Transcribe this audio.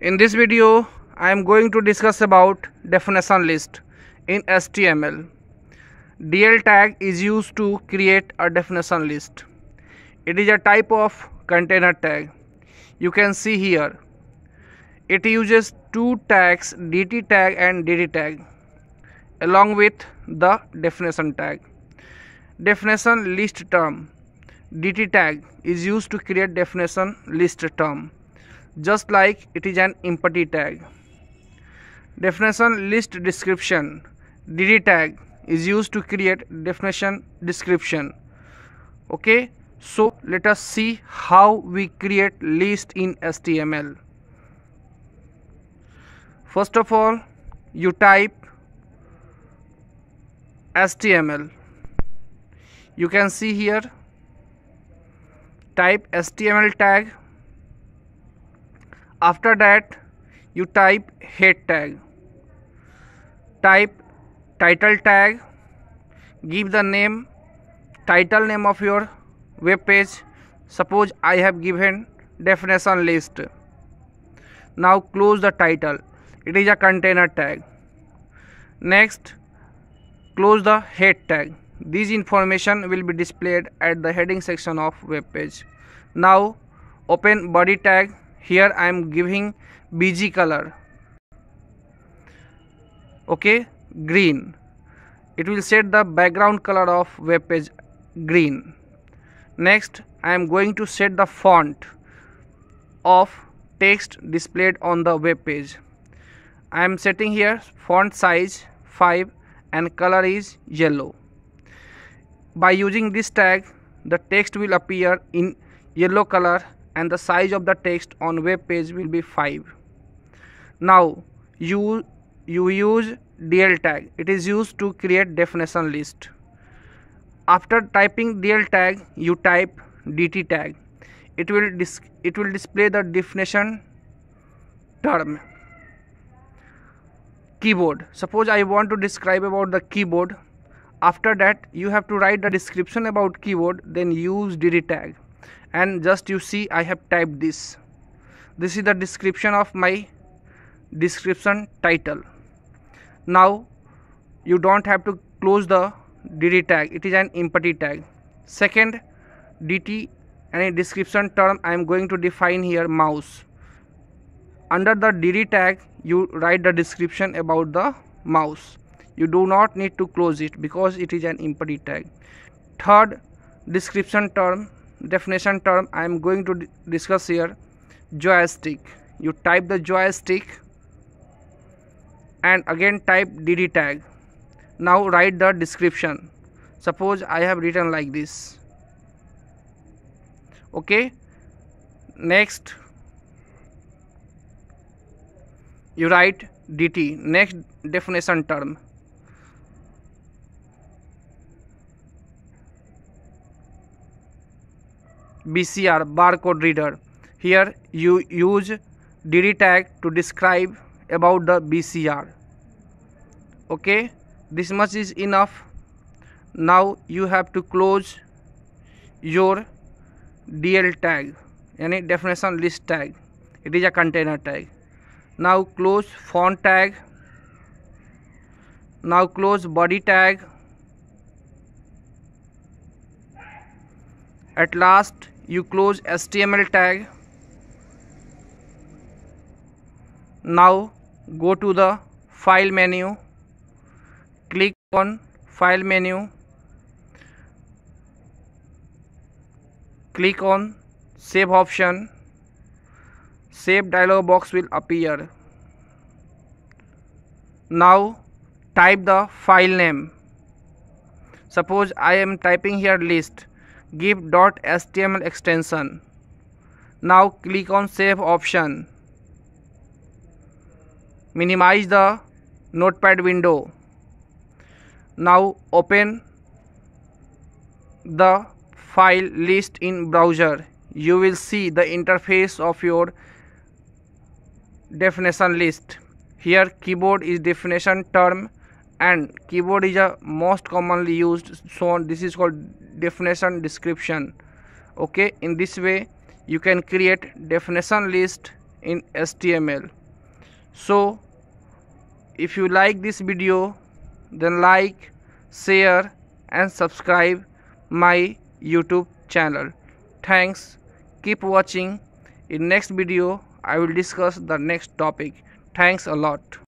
In this video, I am going to discuss about definition list in HTML. DL tag is used to create a definition list. It is a type of container tag. You can see here. It uses two tags DT tag and DD tag along with the definition tag. Definition list term DT tag is used to create definition list term just like it is an empty tag. Definition list description DD tag is used to create definition description. Okay, so let us see how we create list in HTML. First of all, you type HTML. You can see here type HTML tag after that you type head tag type title tag give the name title name of your web page suppose I have given definition list now close the title it is a container tag next close the head tag This information will be displayed at the heading section of web page now open body tag here I am giving BG color okay green it will set the background color of web page green next I am going to set the font of text displayed on the web page I am setting here font size 5 and color is yellow by using this tag the text will appear in yellow color and the size of the text on web page will be 5 now you you use dl tag it is used to create definition list after typing dl tag you type dt tag it will dis it will display the definition term keyboard suppose i want to describe about the keyboard after that you have to write the description about keyboard then use dd tag and just you see I have typed this this is the description of my description title now you don't have to close the dd tag it is an empty tag second dt and a description term I am going to define here mouse under the dd tag you write the description about the mouse you do not need to close it because it is an empty tag third description term definition term I am going to discuss here joystick you type the joystick and again type dd tag now write the description suppose I have written like this okay next you write dt next definition term BCR barcode reader. Here you use DD tag to describe about the BCR. Okay, this much is enough. Now you have to close your DL tag, any definition list tag. It is a container tag. Now close font tag. Now close body tag. at last you close HTML tag now go to the file menu click on file menu click on save option save dialog box will appear now type the file name suppose I am typing here list give .html extension. Now click on save option. Minimize the notepad window. Now open the file list in browser. You will see the interface of your definition list. Here keyboard is definition term and keyboard is a most commonly used so this is called definition description okay in this way you can create definition list in HTML so if you like this video then like share and subscribe my youtube channel thanks keep watching in next video i will discuss the next topic thanks a lot